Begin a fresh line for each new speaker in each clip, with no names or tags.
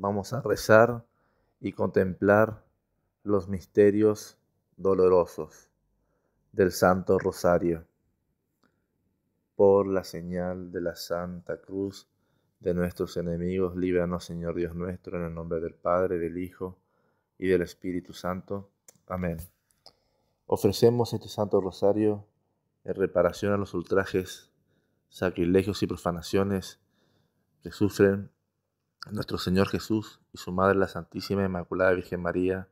vamos a rezar y contemplar los misterios dolorosos del Santo Rosario por la señal de la Santa Cruz de nuestros enemigos, líbranos Señor Dios nuestro, en el nombre del Padre, del Hijo y del Espíritu Santo. Amén. Ofrecemos este Santo Rosario en reparación a los ultrajes, sacrilegios y profanaciones que sufren nuestro Señor Jesús y su Madre la Santísima Inmaculada Virgen María,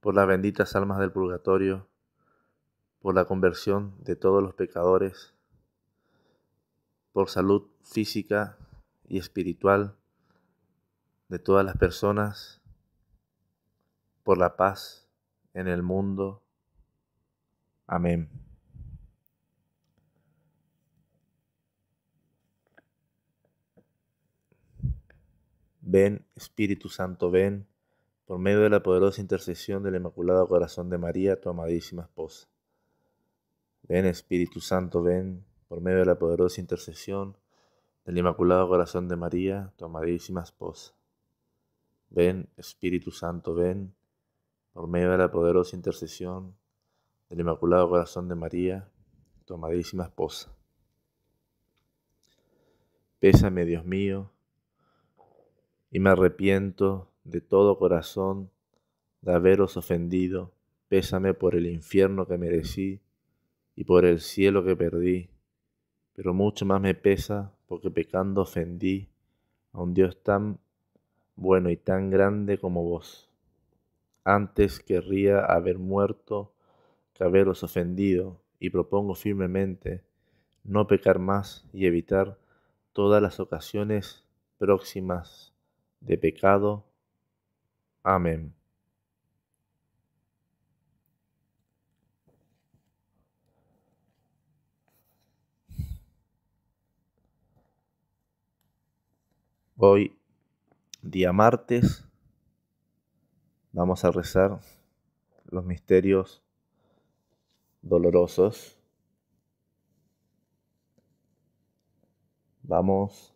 por las benditas almas del purgatorio, por la conversión de todos los pecadores, por salud física y espiritual de todas las personas, por la paz en el mundo. Amén. Ven, Espíritu Santo, ven, por medio de la poderosa intercesión del Inmaculado Corazón de María, tu amadísima esposa. Ven, Espíritu Santo, ven, por medio de la poderosa intercesión del Inmaculado Corazón de María, tu amadísima esposa. Ven, Espíritu Santo, ven, por medio de la poderosa intercesión del Inmaculado Corazón de María, tu amadísima esposa. Pésame, Dios mío, y me arrepiento de todo corazón de haberos ofendido. Pésame por el infierno que merecí y por el cielo que perdí. Pero mucho más me pesa porque pecando ofendí a un Dios tan bueno y tan grande como vos. Antes querría haber muerto que haberos ofendido y propongo firmemente no pecar más y evitar todas las ocasiones próximas de pecado. Amén. Hoy, día martes, vamos a rezar los misterios dolorosos. Vamos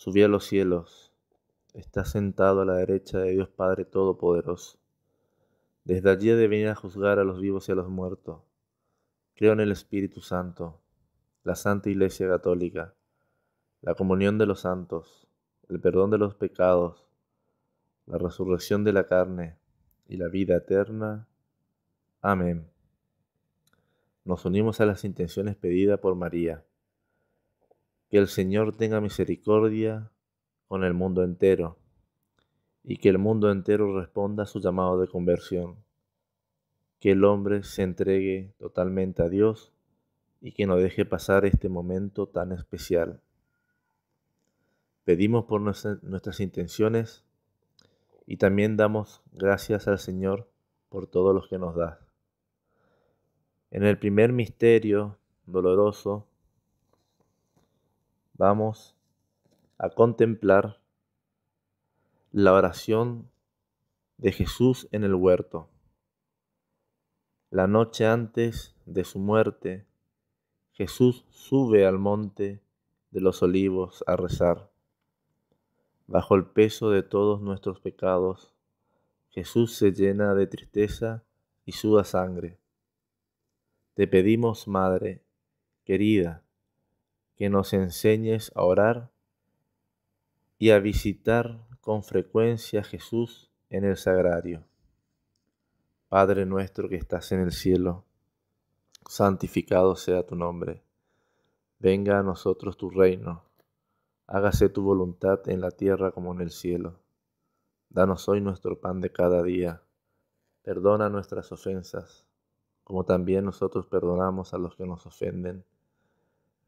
subió a los cielos, está sentado a la derecha de Dios Padre Todopoderoso. Desde allí de venir a juzgar a los vivos y a los muertos. Creo en el Espíritu Santo, la Santa Iglesia Católica, la comunión de los santos, el perdón de los pecados, la resurrección de la carne y la vida eterna. Amén. Nos unimos a las intenciones pedidas por María que el Señor tenga misericordia con el mundo entero y que el mundo entero responda a su llamado de conversión. Que el hombre se entregue totalmente a Dios y que no deje pasar este momento tan especial. Pedimos por nuestras intenciones y también damos gracias al Señor por todos los que nos da. En el primer misterio doloroso vamos a contemplar la oración de Jesús en el huerto. La noche antes de su muerte, Jesús sube al monte de los olivos a rezar. Bajo el peso de todos nuestros pecados, Jesús se llena de tristeza y suda sangre. Te pedimos, Madre, querida, que nos enseñes a orar y a visitar con frecuencia a Jesús en el sagrario. Padre nuestro que estás en el cielo, santificado sea tu nombre. Venga a nosotros tu reino. Hágase tu voluntad en la tierra como en el cielo. Danos hoy nuestro pan de cada día. Perdona nuestras ofensas, como también nosotros perdonamos a los que nos ofenden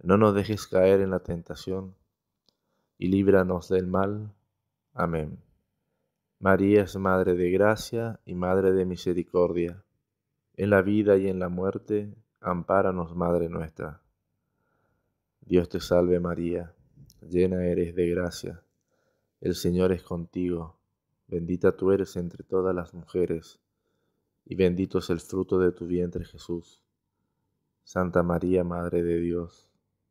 no nos dejes caer en la tentación, y líbranos del mal. Amén. María es Madre de Gracia y Madre de Misericordia. En la vida y en la muerte, ampáranos, Madre nuestra. Dios te salve María, llena eres de gracia. El Señor es contigo, bendita tú eres entre todas las mujeres, y bendito es el fruto de tu vientre Jesús. Santa María, Madre de Dios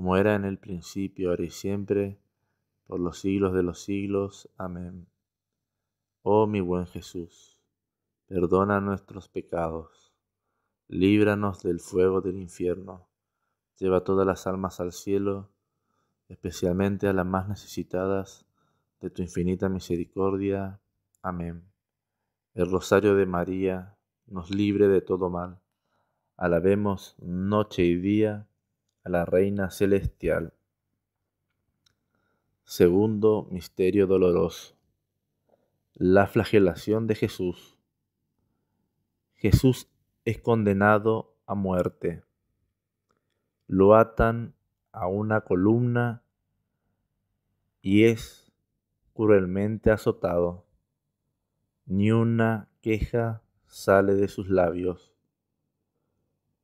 como era en el principio, ahora y siempre, por los siglos de los siglos. Amén. Oh mi buen Jesús, perdona nuestros pecados, líbranos del fuego del infierno, lleva todas las almas al cielo, especialmente a las más necesitadas de tu infinita misericordia. Amén. El rosario de María nos libre de todo mal. Alabemos noche y día la Reina Celestial. Segundo Misterio Doloroso. La flagelación de Jesús. Jesús es condenado a muerte. Lo atan a una columna y es cruelmente azotado. Ni una queja sale de sus labios.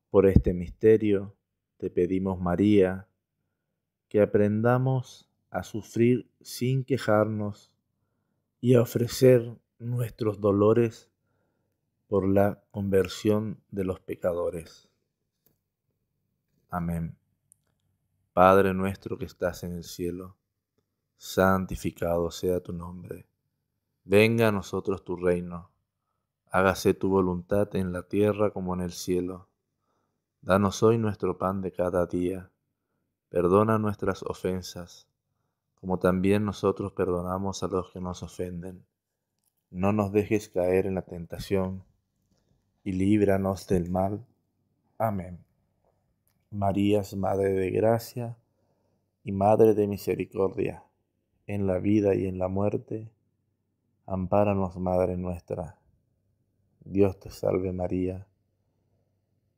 Por este misterio, te pedimos María, que aprendamos a sufrir sin quejarnos y a ofrecer nuestros dolores por la conversión de los pecadores. Amén. Padre nuestro que estás en el cielo, santificado sea tu nombre. Venga a nosotros tu reino. Hágase tu voluntad en la tierra como en el cielo. Danos hoy nuestro pan de cada día. Perdona nuestras ofensas, como también nosotros perdonamos a los que nos ofenden. No nos dejes caer en la tentación, y líbranos del mal. Amén. María es Madre de Gracia y Madre de Misericordia, en la vida y en la muerte. Ampáranos, Madre nuestra. Dios te salve María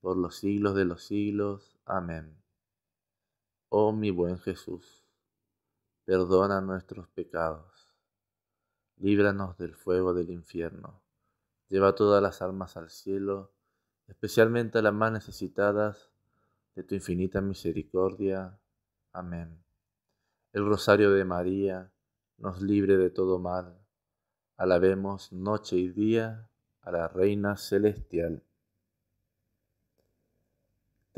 por los siglos de los siglos. Amén. Oh mi buen Jesús, perdona nuestros pecados, líbranos del fuego del infierno, lleva todas las almas al cielo, especialmente a las más necesitadas de tu infinita misericordia. Amén. El rosario de María nos libre de todo mal. Alabemos noche y día a la Reina Celestial.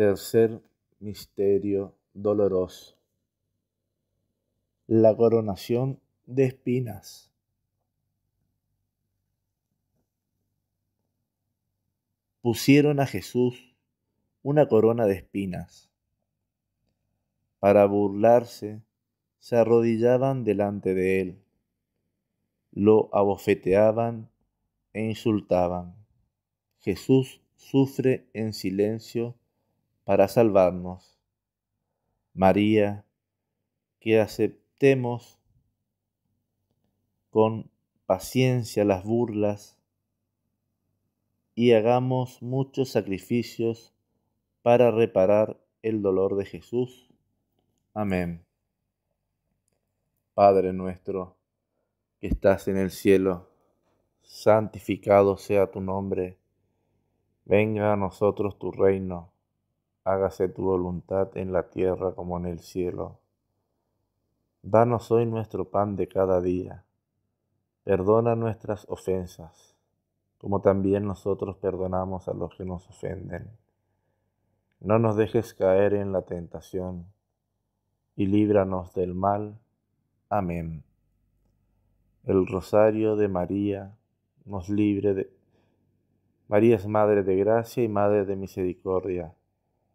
Tercer misterio doloroso. La coronación de espinas. Pusieron a Jesús una corona de espinas. Para burlarse, se arrodillaban delante de él, lo abofeteaban e insultaban. Jesús sufre en silencio para salvarnos. María, que aceptemos con paciencia las burlas y hagamos muchos sacrificios para reparar el dolor de Jesús. Amén. Padre nuestro, que estás en el cielo, santificado sea tu nombre, venga a nosotros tu reino hágase tu voluntad en la tierra como en el cielo. Danos hoy nuestro pan de cada día. Perdona nuestras ofensas, como también nosotros perdonamos a los que nos ofenden. No nos dejes caer en la tentación, y líbranos del mal. Amén. El rosario de María nos libre de... María es Madre de Gracia y Madre de Misericordia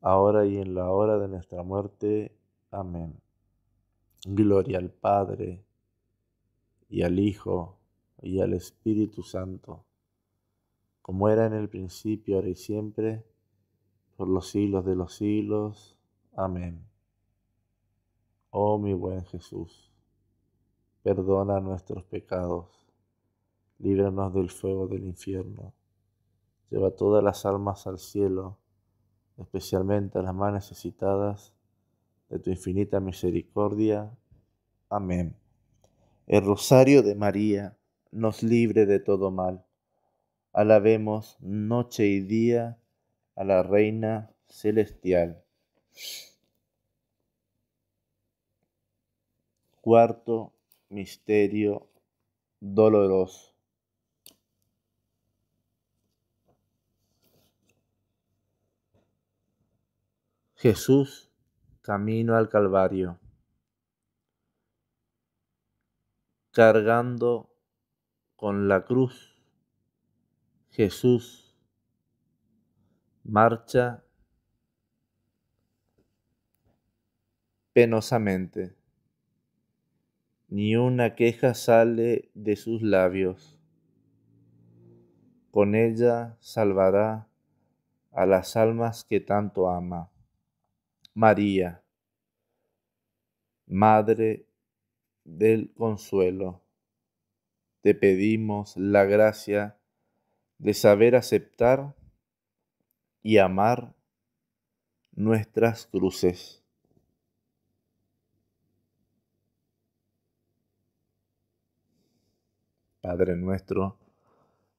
ahora y en la hora de nuestra muerte. Amén. Gloria al Padre, y al Hijo, y al Espíritu Santo, como era en el principio, ahora y siempre, por los siglos de los siglos. Amén. Oh mi buen Jesús, perdona nuestros pecados, líbranos del fuego del infierno, lleva todas las almas al cielo especialmente a las más necesitadas de tu infinita misericordia. Amén. El rosario de María nos libre de todo mal. Alabemos noche y día a la Reina Celestial. Cuarto misterio doloroso. Jesús camino al Calvario, cargando con la cruz. Jesús marcha penosamente. Ni una queja sale de sus labios. Con ella salvará a las almas que tanto ama. María, Madre del Consuelo, te pedimos la gracia de saber aceptar y amar nuestras cruces. Padre nuestro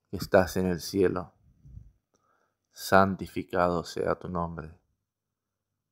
que estás en el cielo, santificado sea tu nombre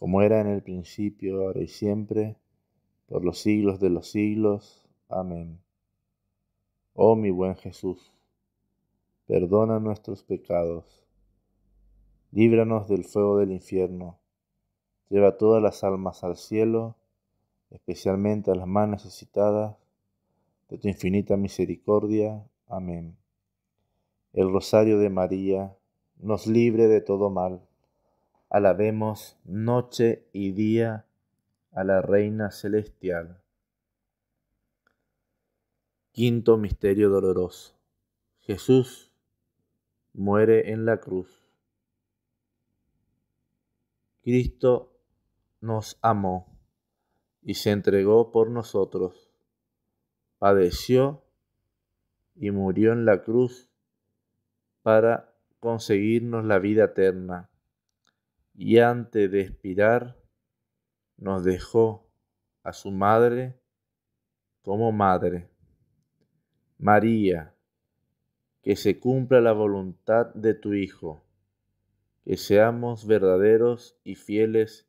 como era en el principio, ahora y siempre, por los siglos de los siglos. Amén. Oh mi buen Jesús, perdona nuestros pecados, líbranos del fuego del infierno, lleva todas las almas al cielo, especialmente a las más necesitadas de tu infinita misericordia. Amén. El rosario de María nos libre de todo mal alabemos noche y día a la Reina Celestial. Quinto Misterio Doloroso. Jesús muere en la cruz. Cristo nos amó y se entregó por nosotros. Padeció y murió en la cruz para conseguirnos la vida eterna y antes de expirar nos dejó a su madre como madre. María, que se cumpla la voluntad de tu Hijo, que seamos verdaderos y fieles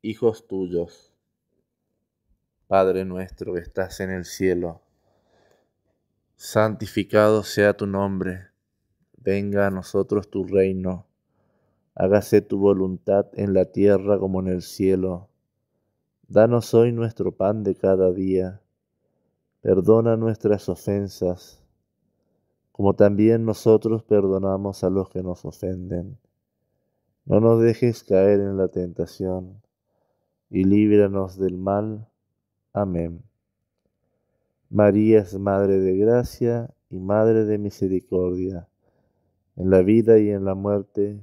hijos tuyos. Padre nuestro que estás en el cielo, santificado sea tu nombre, venga a nosotros tu reino hágase tu voluntad en la tierra como en el cielo. Danos hoy nuestro pan de cada día. Perdona nuestras ofensas, como también nosotros perdonamos a los que nos ofenden. No nos dejes caer en la tentación, y líbranos del mal. Amén. María es Madre de Gracia y Madre de Misericordia, en la vida y en la muerte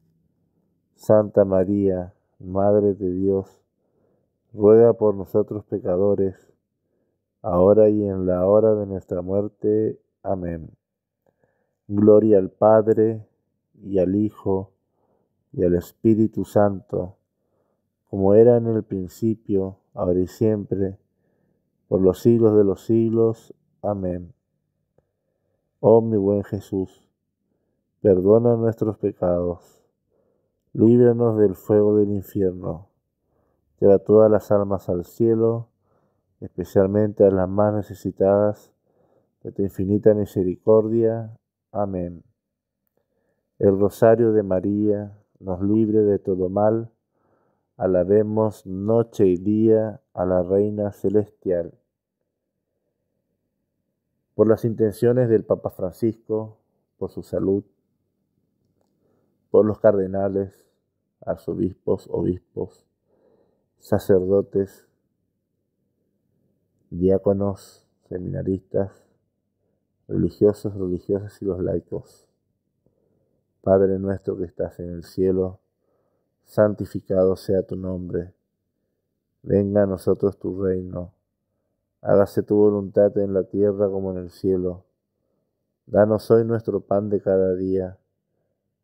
Santa María, Madre de Dios, ruega por nosotros pecadores, ahora y en la hora de nuestra muerte. Amén. Gloria al Padre, y al Hijo, y al Espíritu Santo, como era en el principio, ahora y siempre, por los siglos de los siglos. Amén. Oh mi buen Jesús, perdona nuestros pecados líbranos del fuego del infierno. Lleva todas las almas al cielo, especialmente a las más necesitadas de tu infinita misericordia. Amén. El rosario de María nos libre de todo mal. Alabemos noche y día a la Reina Celestial. Por las intenciones del Papa Francisco, por su salud, por los cardenales, arzobispos, obispos, sacerdotes, diáconos, seminaristas, religiosos, religiosas y los laicos. Padre nuestro que estás en el cielo, santificado sea tu nombre. Venga a nosotros tu reino. Hágase tu voluntad en la tierra como en el cielo. Danos hoy nuestro pan de cada día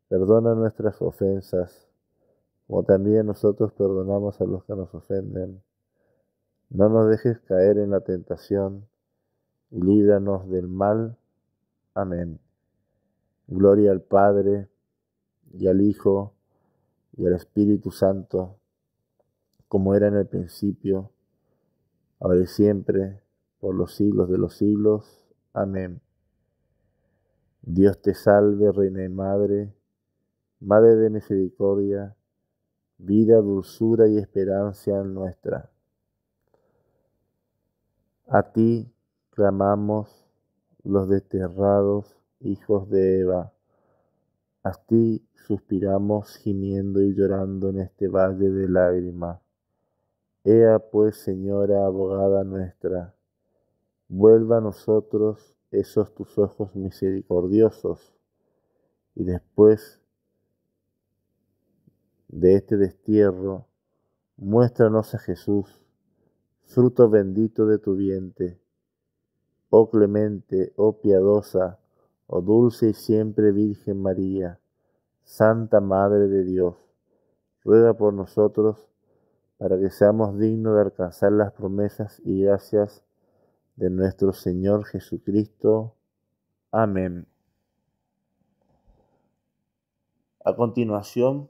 Perdona nuestras ofensas, como también nosotros perdonamos a los que nos ofenden. No nos dejes caer en la tentación, y líbranos del mal. Amén. Gloria al Padre, y al Hijo, y al Espíritu Santo, como era en el principio, ahora y siempre, por los siglos de los siglos. Amén. Dios te salve, Reina y Madre Madre de misericordia, vida, dulzura y esperanza nuestra. A ti clamamos los desterrados hijos de Eva. A ti suspiramos gimiendo y llorando en este valle de lágrimas. Ea pues, Señora, abogada nuestra, vuelva a nosotros esos tus ojos misericordiosos, y después de este destierro, muéstranos a Jesús, fruto bendito de tu vientre. Oh clemente, oh piadosa, oh dulce y siempre Virgen María, Santa Madre de Dios, ruega por nosotros para que seamos dignos de alcanzar las promesas y gracias de nuestro Señor Jesucristo. Amén. A continuación,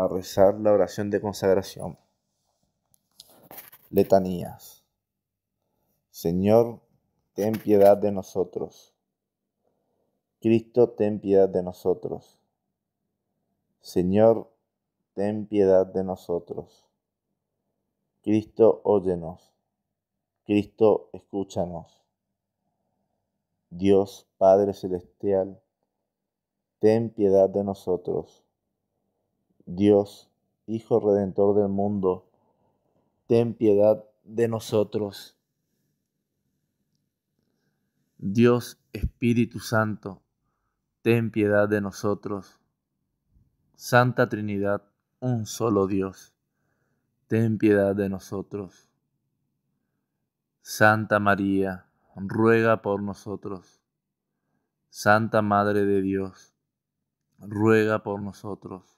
a rezar la oración de consagración. Letanías. Señor, ten piedad de nosotros. Cristo, ten piedad de nosotros. Señor, ten piedad de nosotros. Cristo, óyenos. Cristo, escúchanos. Dios Padre Celestial, ten piedad de nosotros. Dios, Hijo Redentor del mundo, ten piedad de nosotros. Dios Espíritu Santo, ten piedad de nosotros. Santa Trinidad, un solo Dios, ten piedad de nosotros. Santa María, ruega por nosotros. Santa Madre de Dios, ruega por nosotros.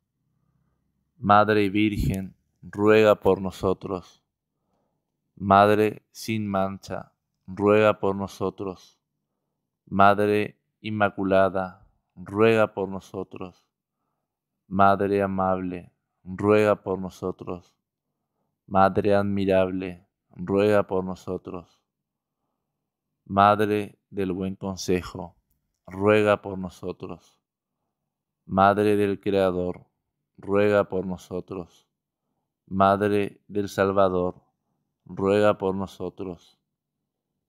Madre Virgen, ruega por nosotros. Madre sin mancha, ruega por nosotros. Madre Inmaculada, ruega por nosotros. Madre amable, ruega por nosotros. Madre admirable, ruega por nosotros. Madre del buen consejo, ruega por nosotros. Madre del Creador, ruega por nosotros. Madre del Salvador, ruega por nosotros.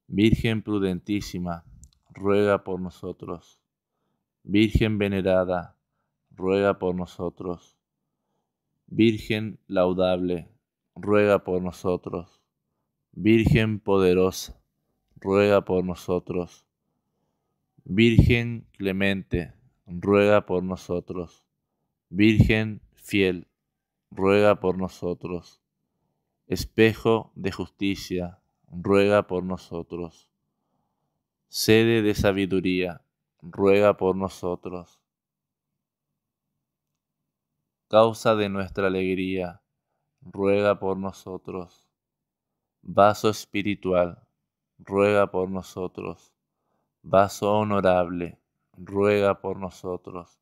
Virgen prudentísima, ruega por nosotros. Virgen venerada, ruega por nosotros. Virgen laudable, ruega por nosotros. Virgen poderosa, ruega por nosotros. Virgen clemente, ruega por nosotros. Virgen fiel, ruega por nosotros. Espejo de justicia, ruega por nosotros. Sede de sabiduría, ruega por nosotros. Causa de nuestra alegría, ruega por nosotros. Vaso espiritual, ruega por nosotros. Vaso honorable, ruega por nosotros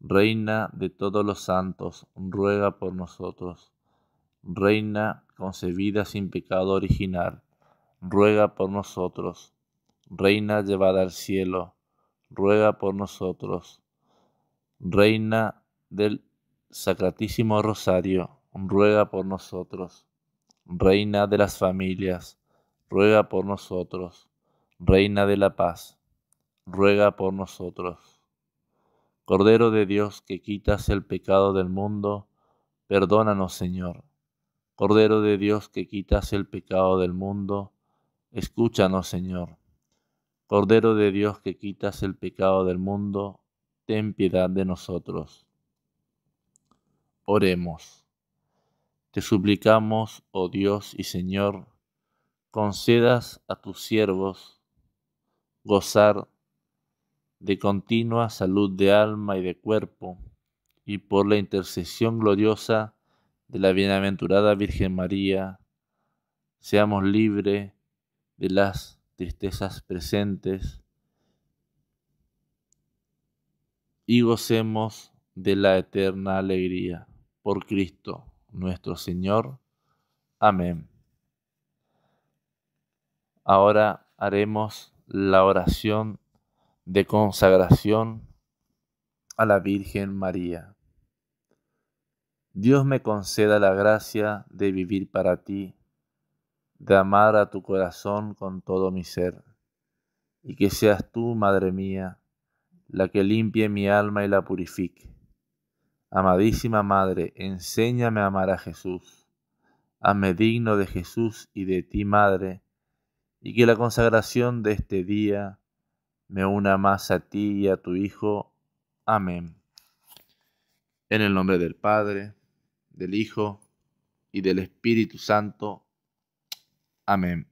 Reina de todos los santos, ruega por nosotros. Reina concebida sin pecado original, ruega por nosotros. Reina llevada al cielo, ruega por nosotros. Reina del Sacratísimo Rosario, ruega por nosotros. Reina de las familias, ruega por nosotros. Reina de la paz, ruega por nosotros. Cordero de Dios que quitas el pecado del mundo, perdónanos Señor. Cordero de Dios que quitas el pecado del mundo, escúchanos Señor. Cordero de Dios que quitas el pecado del mundo, ten piedad de nosotros. Oremos. Te suplicamos, oh Dios y Señor, concedas a tus siervos gozar de continua salud de alma y de cuerpo, y por la intercesión gloriosa de la bienaventurada Virgen María, seamos libres de las tristezas presentes y gocemos de la eterna alegría. Por Cristo nuestro Señor. Amén. Ahora haremos la oración de consagración a la Virgen María. Dios me conceda la gracia de vivir para ti, de amar a tu corazón con todo mi ser, y que seas tú, Madre mía, la que limpie mi alma y la purifique. Amadísima Madre, enséñame a amar a Jesús. Hazme digno de Jesús y de ti, Madre, y que la consagración de este día me una más a ti y a tu Hijo. Amén. En el nombre del Padre, del Hijo y del Espíritu Santo. Amén.